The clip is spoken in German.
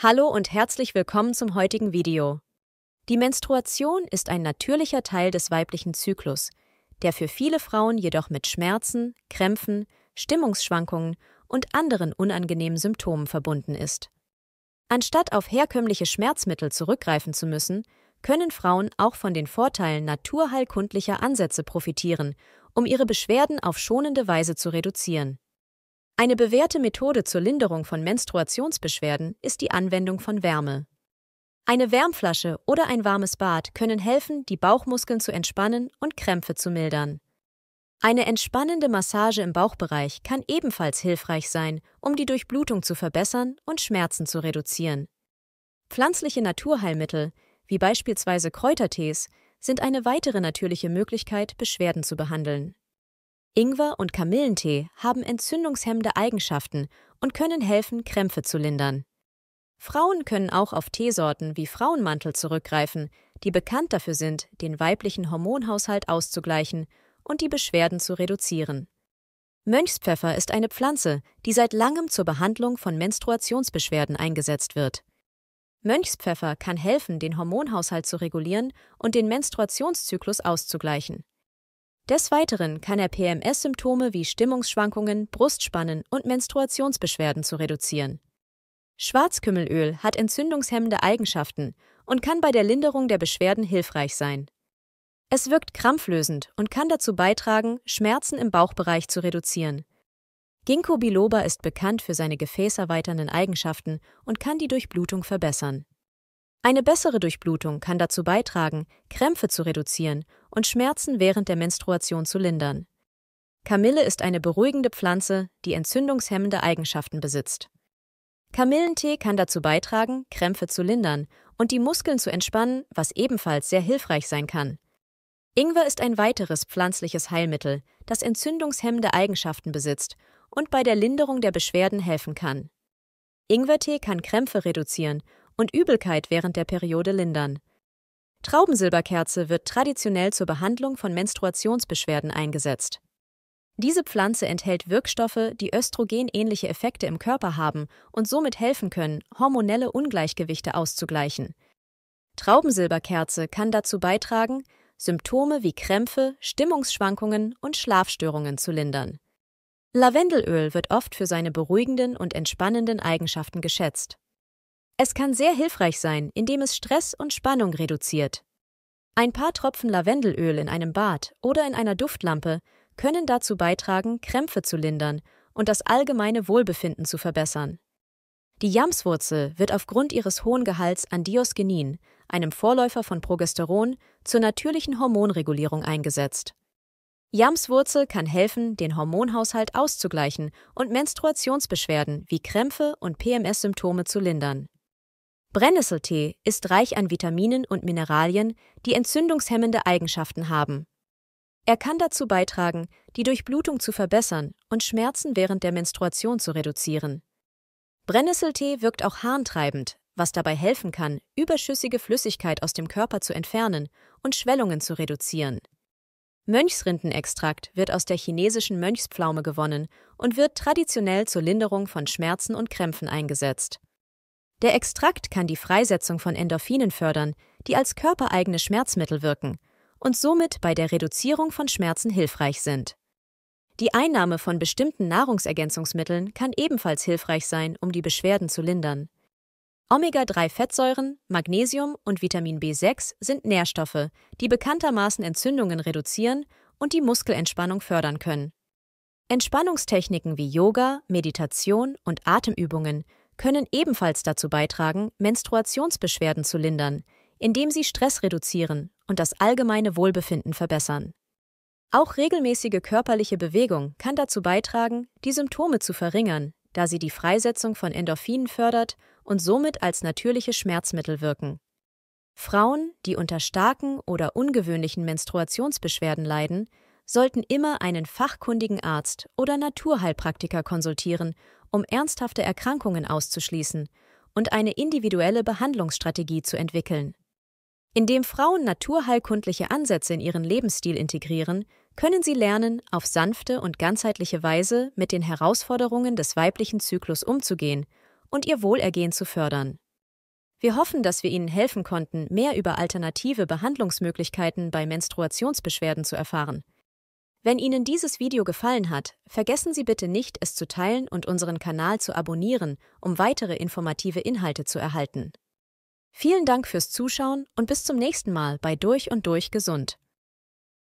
Hallo und herzlich willkommen zum heutigen Video. Die Menstruation ist ein natürlicher Teil des weiblichen Zyklus, der für viele Frauen jedoch mit Schmerzen, Krämpfen, Stimmungsschwankungen und anderen unangenehmen Symptomen verbunden ist. Anstatt auf herkömmliche Schmerzmittel zurückgreifen zu müssen, können Frauen auch von den Vorteilen naturheilkundlicher Ansätze profitieren, um ihre Beschwerden auf schonende Weise zu reduzieren. Eine bewährte Methode zur Linderung von Menstruationsbeschwerden ist die Anwendung von Wärme. Eine Wärmflasche oder ein warmes Bad können helfen, die Bauchmuskeln zu entspannen und Krämpfe zu mildern. Eine entspannende Massage im Bauchbereich kann ebenfalls hilfreich sein, um die Durchblutung zu verbessern und Schmerzen zu reduzieren. Pflanzliche Naturheilmittel, wie beispielsweise Kräutertees, sind eine weitere natürliche Möglichkeit, Beschwerden zu behandeln. Ingwer und Kamillentee haben entzündungshemmende Eigenschaften und können helfen, Krämpfe zu lindern. Frauen können auch auf Teesorten wie Frauenmantel zurückgreifen, die bekannt dafür sind, den weiblichen Hormonhaushalt auszugleichen und die Beschwerden zu reduzieren. Mönchspfeffer ist eine Pflanze, die seit langem zur Behandlung von Menstruationsbeschwerden eingesetzt wird. Mönchspfeffer kann helfen, den Hormonhaushalt zu regulieren und den Menstruationszyklus auszugleichen. Des Weiteren kann er PMS-Symptome wie Stimmungsschwankungen, Brustspannen und Menstruationsbeschwerden zu reduzieren. Schwarzkümmelöl hat entzündungshemmende Eigenschaften und kann bei der Linderung der Beschwerden hilfreich sein. Es wirkt krampflösend und kann dazu beitragen, Schmerzen im Bauchbereich zu reduzieren. Ginkgo biloba ist bekannt für seine gefäßerweiternden Eigenschaften und kann die Durchblutung verbessern. Eine bessere Durchblutung kann dazu beitragen, Krämpfe zu reduzieren und Schmerzen während der Menstruation zu lindern. Kamille ist eine beruhigende Pflanze, die entzündungshemmende Eigenschaften besitzt. Kamillentee kann dazu beitragen, Krämpfe zu lindern und die Muskeln zu entspannen, was ebenfalls sehr hilfreich sein kann. Ingwer ist ein weiteres pflanzliches Heilmittel, das entzündungshemmende Eigenschaften besitzt und bei der Linderung der Beschwerden helfen kann. Ingwertee kann Krämpfe reduzieren und Übelkeit während der Periode lindern. Traubensilberkerze wird traditionell zur Behandlung von Menstruationsbeschwerden eingesetzt. Diese Pflanze enthält Wirkstoffe, die östrogenähnliche Effekte im Körper haben und somit helfen können, hormonelle Ungleichgewichte auszugleichen. Traubensilberkerze kann dazu beitragen, Symptome wie Krämpfe, Stimmungsschwankungen und Schlafstörungen zu lindern. Lavendelöl wird oft für seine beruhigenden und entspannenden Eigenschaften geschätzt. Es kann sehr hilfreich sein, indem es Stress und Spannung reduziert. Ein paar Tropfen Lavendelöl in einem Bad oder in einer Duftlampe können dazu beitragen, Krämpfe zu lindern und das allgemeine Wohlbefinden zu verbessern. Die Jamswurzel wird aufgrund ihres hohen Gehalts an Diosgenin, einem Vorläufer von Progesteron, zur natürlichen Hormonregulierung eingesetzt. Jamswurzel kann helfen, den Hormonhaushalt auszugleichen und Menstruationsbeschwerden wie Krämpfe und PMS-Symptome zu lindern. Brennnesseltee ist reich an Vitaminen und Mineralien, die entzündungshemmende Eigenschaften haben. Er kann dazu beitragen, die Durchblutung zu verbessern und Schmerzen während der Menstruation zu reduzieren. Brennnesseltee wirkt auch harntreibend, was dabei helfen kann, überschüssige Flüssigkeit aus dem Körper zu entfernen und Schwellungen zu reduzieren. Mönchsrindenextrakt wird aus der chinesischen Mönchspflaume gewonnen und wird traditionell zur Linderung von Schmerzen und Krämpfen eingesetzt. Der Extrakt kann die Freisetzung von Endorphinen fördern, die als körpereigene Schmerzmittel wirken und somit bei der Reduzierung von Schmerzen hilfreich sind. Die Einnahme von bestimmten Nahrungsergänzungsmitteln kann ebenfalls hilfreich sein, um die Beschwerden zu lindern. Omega-3-Fettsäuren, Magnesium und Vitamin B6 sind Nährstoffe, die bekanntermaßen Entzündungen reduzieren und die Muskelentspannung fördern können. Entspannungstechniken wie Yoga, Meditation und Atemübungen können ebenfalls dazu beitragen, Menstruationsbeschwerden zu lindern, indem sie Stress reduzieren und das allgemeine Wohlbefinden verbessern. Auch regelmäßige körperliche Bewegung kann dazu beitragen, die Symptome zu verringern, da sie die Freisetzung von Endorphinen fördert und somit als natürliche Schmerzmittel wirken. Frauen, die unter starken oder ungewöhnlichen Menstruationsbeschwerden leiden, sollten immer einen fachkundigen Arzt oder Naturheilpraktiker konsultieren um ernsthafte Erkrankungen auszuschließen und eine individuelle Behandlungsstrategie zu entwickeln. Indem Frauen naturheilkundliche Ansätze in ihren Lebensstil integrieren, können sie lernen, auf sanfte und ganzheitliche Weise mit den Herausforderungen des weiblichen Zyklus umzugehen und ihr Wohlergehen zu fördern. Wir hoffen, dass wir Ihnen helfen konnten, mehr über alternative Behandlungsmöglichkeiten bei Menstruationsbeschwerden zu erfahren. Wenn Ihnen dieses Video gefallen hat, vergessen Sie bitte nicht, es zu teilen und unseren Kanal zu abonnieren, um weitere informative Inhalte zu erhalten. Vielen Dank fürs Zuschauen und bis zum nächsten Mal bei Durch und Durch Gesund.